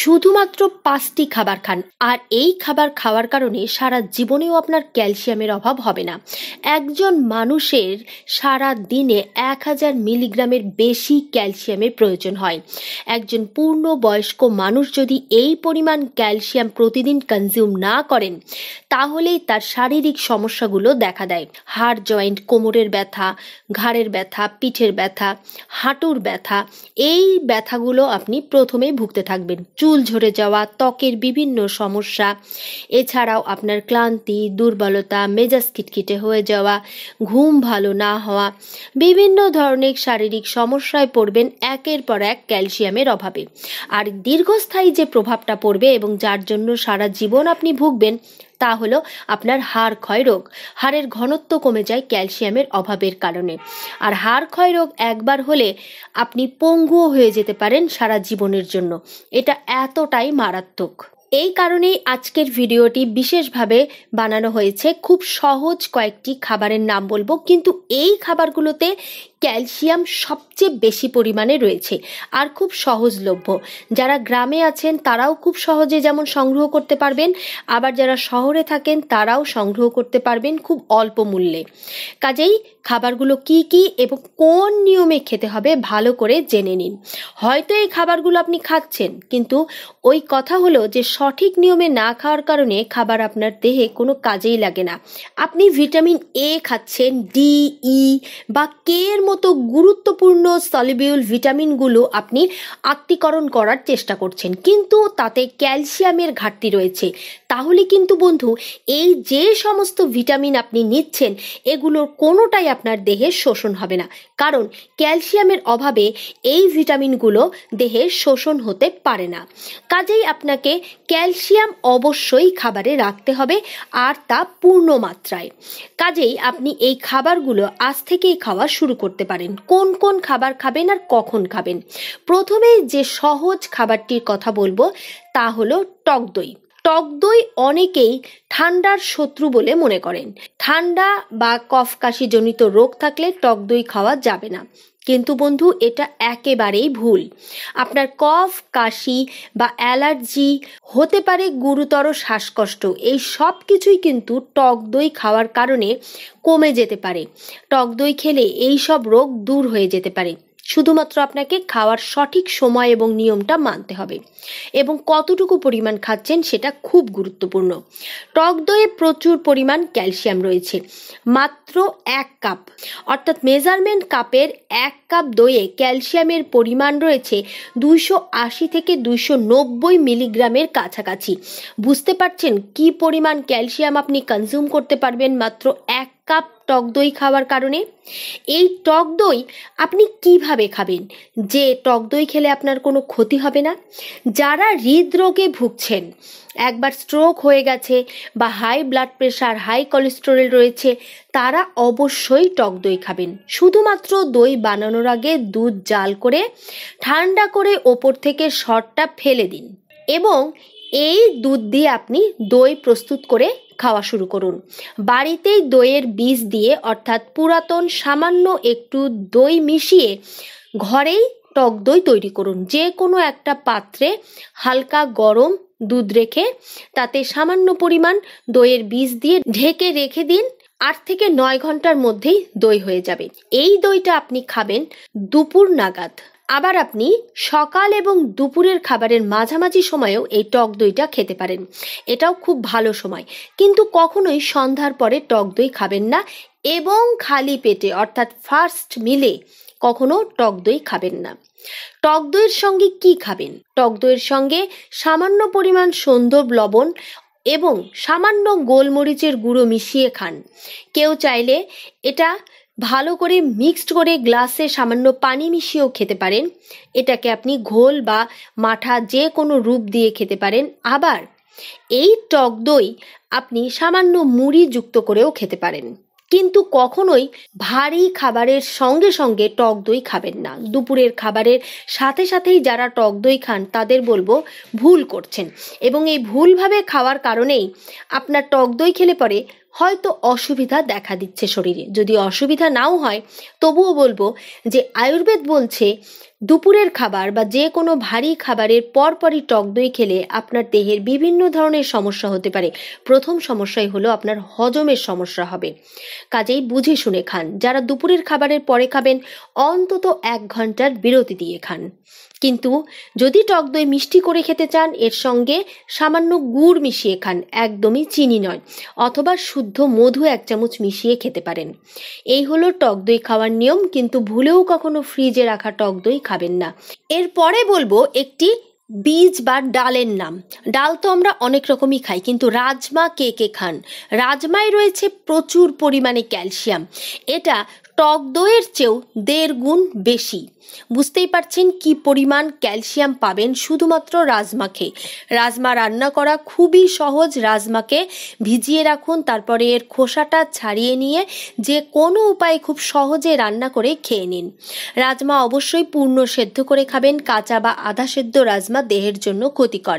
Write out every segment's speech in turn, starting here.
শুধুমাত্র পাঁচটি খাবার খান আর এই খাবার খাওয়ার কারণে সারা জীবনেও আপনার ক্যালসিয়ামের অভাব হবে না একজন মানুষের সারা দিনে এক হাজার মিলিগ্রামের বেশি ক্যালসিয়ামের প্রয়োজন হয় একজন পূর্ণ বয়স্ক মানুষ যদি এই পরিমাণ ক্যালসিয়াম প্রতিদিন কনজিউম না করেন তাহলেই তার শারীরিক সমস্যাগুলো দেখা দেয় হাড় জয়েন্ট কোমরের ব্যথা ঘাড়ের ব্যথা পিঠের ব্যথা হাঁটুর ব্যথা এই ব্যথাগুলো আপনি প্রথমেই ভুগতে থাকবেন চুল ঝরে যাওয়া ত্বকের বিভিন্ন সমস্যা এছাড়াও আপনার ক্লান্তি দুর্বলতা মেজাজ খিটখিটে হয়ে যাওয়া ঘুম ভালো না হওয়া বিভিন্ন ধরনের শারীরিক সমস্যায় পড়বেন একের পর এক ক্যালসিয়ামের অভাবে আর দীর্ঘস্থায়ী যে প্রভাবটা পড়বে এবং যার জন্য সারা জীবন আপনি ভুগবেন তা হলো আপনার হাড় ক্ষয় রোগ হাড়ের ঘনত্ব কমে যায় ক্যালসিয়ামের অভাবের কারণে আর হাড় ক্ষয় রোগ একবার হলে আপনি পঙ্গুও হয়ে যেতে পারেন সারা জীবনের জন্য এটা এতটাই মারাত্মক এই কারণেই আজকের ভিডিওটি বিশেষভাবে বানানো হয়েছে খুব সহজ কয়েকটি খাবারের নাম বলবো কিন্তু এই খাবারগুলোতে ক্যালসিয়াম সবচেয়ে বেশি পরিমাণে রয়েছে আর খুব সহজলভ্য যারা গ্রামে আছেন তারাও খুব সহজে যেমন সংগ্রহ করতে পারবেন আবার যারা শহরে থাকেন তারাও সংগ্রহ করতে পারবেন খুব অল্প মূল্যে কাজেই খাবারগুলো কি কি এবং কোন নিয়মে খেতে হবে ভালো করে জেনে নিন হয়তো এই খাবারগুলো আপনি খাচ্ছেন কিন্তু ওই কথা হলো যে সঠিক নিয়মে না খাওয়ার কারণে খাবার আপনার দেহে কোনো কাজেই লাগে না আপনি ভিটামিন এ খাচ্ছেন ডি ই e বা কে এর মতো মতো গুরুত্বপূর্ণ সলিবিউল ভিটামিনগুলো আপনি আত্মীকরণ করার চেষ্টা করছেন কিন্তু তাতে ক্যালসিয়ামের ঘাটতি রয়েছে তাহলে কিন্তু বন্ধু এই যে সমস্ত ভিটামিন আপনি নিচ্ছেন এগুলোর কোনোটাই আপনার দেহে শোষণ হবে না কারণ ক্যালসিয়ামের অভাবে এই ভিটামিনগুলো দেহে শোষণ হতে পারে না কাজেই আপনাকে ক্যালসিয়াম অবশ্যই খাবারে রাখতে হবে আর তা পূর্ণ মাত্রায় কাজেই আপনি এই খাবারগুলো আজ থেকেই খাওয়া শুরু করতে করতে পারেন কোন কোন খাবার খাবেন আর কখন খাবেন প্রথমেই যে সহজ খাবারটির কথা বলবো তা হলো টক দই টক দই অনেকেই ঠান্ডার শত্রু বলে মনে করেন ঠান্ডা বা কফ কাশি জনিত রোগ থাকলে টক দই খাওয়া যাবে না কিন্তু বন্ধু এটা একেবারেই ভুল আপনার কফ কাশি বা অ্যালার্জি হতে পারে গুরুতর শ্বাসকষ্ট এই সব কিছুই কিন্তু টক দই খাওয়ার কারণে কমে যেতে পারে টক দই খেলে এই সব রোগ দূর হয়ে যেতে পারে শুধুমাত্র আপনাকে খাওয়ার সঠিক সময় এবং নিয়মটা মানতে হবে এবং কতটুকু পরিমাণ খাচ্ছেন সেটা খুব গুরুত্বপূর্ণ টক দইয়ে প্রচুর পরিমাণ ক্যালসিয়াম রয়েছে মাত্র এক কাপ অর্থাৎ মেজারমেন্ট কাপের এক কাপ দইয়ে ক্যালসিয়ামের পরিমাণ রয়েছে দুইশো আশি থেকে দুইশো নব্বই মিলিগ্রামের কাছাকাছি বুঝতে পারছেন কি পরিমাণ ক্যালসিয়াম আপনি কনজিউম করতে পারবেন মাত্র এক কাপ টক দই খাওয়ার কারণে এই টক দই আপনি কিভাবে খাবেন যে টক দই খেলে আপনার কোনো ক্ষতি হবে না যারা হৃদরোগে ভুগছেন একবার স্ট্রোক হয়ে গেছে বা high blood pressure high cholesterol রয়েছে তারা অবশ্যই টক দই খাবেন শুধুমাত্র দই বানানোর আগে দুধ জাল করে ঠান্ডা করে ওপর থেকে সরটা ফেলে দিন এবং এই দুধ দিয়ে আপনি দই প্রস্তুত করে খাওয়া শুরু করুন বাড়িতেই দইয়ের বীজ দিয়ে অর্থাৎ পুরাতন সামান্য একটু দই মিশিয়ে ঘরেই টক দই তৈরি করুন যে কোনো একটা পাত্রে হালকা গরম দুধ রেখে তাতে সামান্য পরিমাণ দইয়ের বীজ দিয়ে ঢেকে রেখে দিন আট থেকে নয় ঘন্টার মধ্যেই দই হয়ে যাবে এই দইটা আপনি খাবেন দুপুর নাগাদ আবার আপনি সকাল এবং দুপুরের খাবারের মাঝামাঝি সময়েও এই টক দইটা খেতে পারেন এটাও খুব ভালো সময় কিন্তু কখনোই সন্ধ্যার পরে টক দই খাবেন না এবং খালি পেটে অর্থাৎ ফার্স্ট মিলে কখনো টক দই খাবেন না টক দইয়ের সঙ্গে কি খাবেন টক দইয়ের সঙ্গে সামান্য পরিমাণ সৌন্দর্য লবণ এবং সামান্য গোলমরিচের গুঁড়ো মিশিয়ে খান কেউ চাইলে এটা ভালো করে মিক্সড করে গ্লাসে সামান্য পানি মিশিয়েও খেতে পারেন এটাকে আপনি ঘোল বা মাঠা যে কোনো রূপ দিয়ে খেতে পারেন আবার এই টক দই আপনি সামান্য মুড়ি যুক্ত করেও খেতে পারেন কিন্তু কখনোই ভারী খাবারের সঙ্গে সঙ্গে টক দই খাবেন না দুপুরের খাবারের সাথে সাথেই যারা টক দই খান তাদের বলবো ভুল করছেন এবং এই ভুলভাবে খাওয়ার কারণেই আপনার টক দই খেলে পরে হয়তো অসুবিধা দেখা দিচ্ছে শরীরে যদি অসুবিধা নাও হয় তবুও বলবো যে আয়ুর্বেদ বলছে দুপুরের খাবার বা যে কোনো ভারী খাবারের পরপরই টক দই খেলে আপনার দেহের বিভিন্ন ধরনের সমস্যা হতে পারে প্রথম সমস্যাই হলো আপনার হজমের সমস্যা হবে কাজেই বুঝে শুনে খান যারা দুপুরের খাবারের পরে খাবেন অন্তত এক ঘন্টার বিরতি দিয়ে খান কিন্তু যদি টক দই মিষ্টি করে খেতে চান এর সঙ্গে সামান্য গুড় মিশিয়ে খান একদমই চিনি নয় অথবা শুদ্ধ মধু এক চামচ মিশিয়ে খেতে পারেন এই হলো টক দই খাওয়ার নিয়ম কিন্তু ভুলেও কখনো ফ্রিজে রাখা টক দই খাবেন না এরপরে বলবো একটি বীজ বা ডালের নাম ডাল তো আমরা অনেক রকমই খাই কিন্তু রাজমা কে কে খান রাজমায় রয়েছে প্রচুর পরিমাণে ক্যালসিয়াম এটা টক দইয়ের চেয়েও দেড় গুণ বেশি বুঝতেই পারছেন কি পরিমাণ ক্যালসিয়াম পাবেন শুধুমাত্র খেয়ে রাজমা রান্না করা খুবই সহজ রাজমাকে ভিজিয়ে রাখুন তারপরে এর খোসাটা ছাড়িয়ে নিয়ে যে কোনো উপায়ে খুব সহজে রান্না করে খেয়ে নিন রাজমা অবশ্যই পূর্ণ সেদ্ধ করে খাবেন কাঁচা বা আধা সেদ্ধ রাজমা দেহের জন্য ক্ষতিকর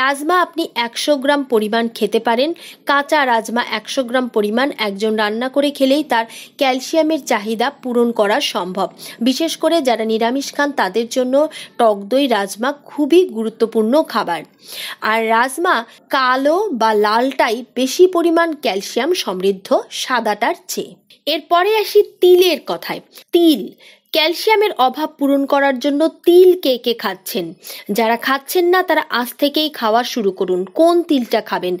রাজমা আপনি একশো গ্রাম পরিমাণ খেতে পারেন কাঁচা রাজমা একশো গ্রাম পরিমাণ একজন রান্না করে খেলেই তার ক্যালসিয়াম ক্যালসিয়ামের চাহিদা পূরণ করা সম্ভব বিশেষ করে যারা নিরামিষ খান তাদের জন্য টক দই রাজমা খুবই গুরুত্বপূর্ণ খাবার আর রাজমা কালো বা লালটাই বেশি পরিমাণ ক্যালসিয়াম সমৃদ্ধ সাদাটার চেয়ে এরপরে আসি তিলের কথায় তিল ক্যালসিয়ামের অভাব পূরণ করার জন্য তিল কে কে খাচ্ছেন যারা খাচ্ছেন না তারা আজ থেকেই খাওয়া শুরু করুন কোন তিলটা খাবেন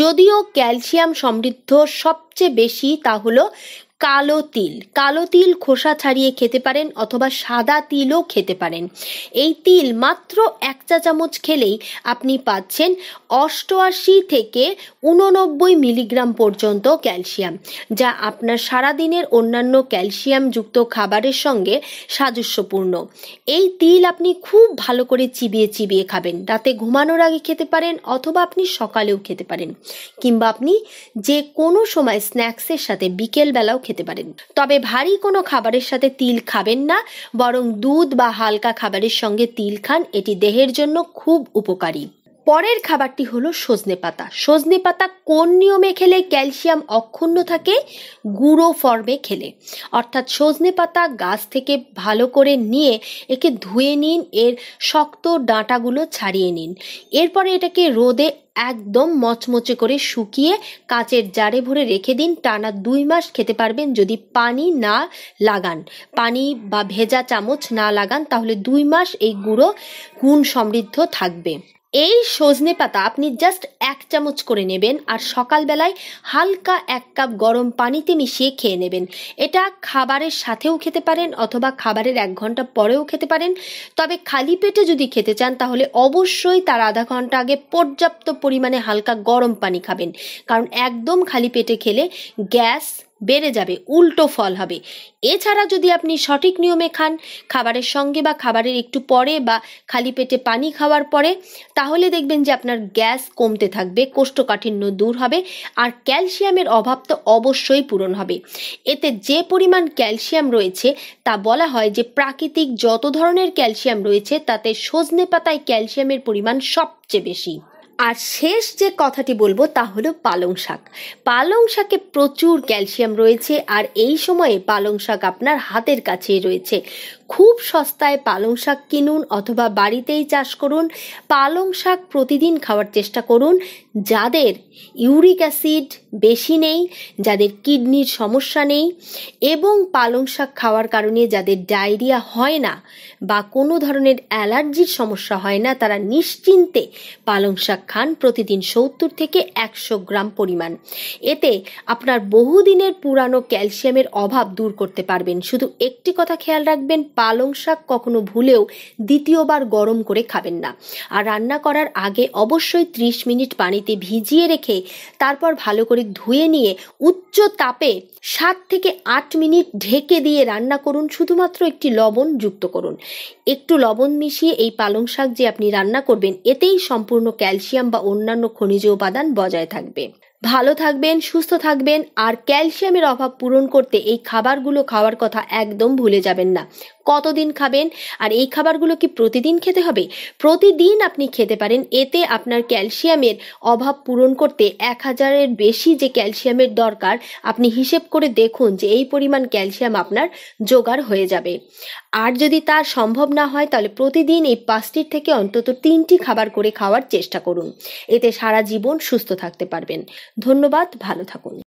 যদিও ক্যালসিয়াম সমৃদ্ধ সবচেয়ে বেশি তা হলো কালো তিল কালো তিল খোসা ছাড়িয়ে খেতে পারেন অথবা সাদা তিলও খেতে পারেন এই তিল মাত্র এক চা চামচ খেলেই আপনি পাচ্ছেন অষ্টআশি থেকে উননব্বই মিলিগ্রাম পর্যন্ত ক্যালসিয়াম যা আপনার সারাদিনের অন্যান্য ক্যালসিয়ামযুক্ত খাবারের সঙ্গে সাদস্যপূর্ণ এই তিল আপনি খুব ভালো করে চিবিয়ে চিবিয়ে খাবেন রাতে ঘুমানোর আগে খেতে পারেন অথবা আপনি সকালেও খেতে পারেন কিংবা আপনি যে কোনো সময় স্ন্যাক্সের সাথে বিকেলবেলাও খেতে পারেন তবে ভারী কোনো খাবারের সাথে তিল খাবেন না বরং দুধ বা হালকা খাবারের সঙ্গে তিল খান এটি দেহের জন্য খুব উপকারী পরের খাবারটি হলো সজনে পাতা সজনে পাতা কোন নিয়মে খেলে ক্যালসিয়াম অক্ষুণ্ণ থাকে গুঁড়ো ফর্মে খেলে অর্থাৎ সজনে পাতা গাছ থেকে ভালো করে নিয়ে একে ধুয়ে নিন এর শক্ত ডাঁটাগুলো ছাড়িয়ে নিন এরপরে এটাকে রোদে একদম মচমচে করে শুকিয়ে কাঁচের জারে ভরে রেখে দিন টানা দুই মাস খেতে পারবেন যদি পানি না লাগান পানি বা ভেজা চামচ না লাগান তাহলে দুই মাস এই গুঁড়ো গুণ সমৃদ্ধ থাকবে এই সজনে পাতা আপনি জাস্ট এক চামচ করে নেবেন আর সকালবেলায় হালকা এক কাপ গরম পানিতে মিশিয়ে খেয়ে নেবেন এটা খাবারের সাথেও খেতে পারেন অথবা খাবারের এক ঘন্টা পরেও খেতে পারেন তবে খালি পেটে যদি খেতে চান তাহলে অবশ্যই তার আধা ঘন্টা আগে পর্যাপ্ত পরিমাণে হালকা গরম পানি খাবেন কারণ একদম খালি পেটে খেলে গ্যাস বেড়ে যাবে উল্টো ফল হবে এছাড়া যদি আপনি সঠিক নিয়মে খান খাবারের সঙ্গে বা খাবারের একটু পরে বা খালি পেটে পানি খাওয়ার পরে তাহলে দেখবেন যে আপনার গ্যাস কমতে থাকবে কোষ্ঠকাঠিন্য দূর হবে আর ক্যালসিয়ামের অভাব তো অবশ্যই পূরণ হবে এতে যে পরিমাণ ক্যালসিয়াম রয়েছে তা বলা হয় যে প্রাকৃতিক যত ধরনের ক্যালসিয়াম রয়েছে তাতে সজনে পাতায় ক্যালসিয়ামের পরিমাণ সবচেয়ে বেশি আর শেষ যে কথাটি বলবো তা হলো পালং শাক পালং শাকে প্রচুর ক্যালসিয়াম রয়েছে আর এই সময়ে পালং শাক আপনার হাতের কাছেই রয়েছে খুব সস্তায় পালং শাক কিনুন অথবা বাড়িতেই চাষ করুন পালং শাক প্রতিদিন খাওয়ার চেষ্টা করুন যাদের ইউরিক অ্যাসিড বেশি নেই যাদের কিডনির সমস্যা নেই এবং পালং শাক খাওয়ার কারণে যাদের ডায়রিয়া হয় না বা কোনো ধরনের অ্যালার্জির সমস্যা হয় না তারা নিশ্চিন্তে পালং শাক খান প্রতিদিন সত্তর থেকে একশো গ্রাম পরিমাণ এতে আপনার বহুদিনের পুরানো ক্যালসিয়ামের অভাব দূর করতে পারবেন শুধু একটি কথা খেয়াল রাখবেন পালং শাক কখনো ভুলেও দ্বিতীয়বার গরম করে খাবেন না আর রান্না করার আগে অবশ্যই 30 মিনিট পানিতে ভিজিয়ে রেখে তারপর ভালো করে ধুয়ে নিয়ে উচ্চ তাপে সাত থেকে আট মিনিট ঢেকে দিয়ে রান্না করুন শুধুমাত্র একটি লবণ যুক্ত করুন একটু লবণ মিশিয়ে এই পালং শাক যে আপনি রান্না করবেন এতেই সম্পূর্ণ ক্যালসিয়াম বা অন্যান্য খনিজ উপাদান বজায় থাকবে ভালো থাকবেন সুস্থ থাকবেন আর ক্যালসিয়ামের অভাব পূরণ করতে এই খাবারগুলো খাওয়ার কথা একদম ভুলে যাবেন না কতদিন খাবেন আর এই খাবারগুলো কি প্রতিদিন খেতে হবে প্রতিদিন আপনি খেতে পারেন এতে আপনার ক্যালসিয়ামের অভাব পূরণ করতে এক হাজারের বেশি যে ক্যালসিয়ামের দরকার আপনি হিসেব করে দেখুন যে এই পরিমাণ ক্যালসিয়াম আপনার জোগাড় হয়ে যাবে আর যদি তা সম্ভব না হয় তাহলে প্রতিদিন এই পাঁচটির থেকে অন্তত তিনটি খাবার করে খাওয়ার চেষ্টা করুন এতে সারা জীবন সুস্থ থাকতে পারবেন ধন্যবাদ ভালো থাকুন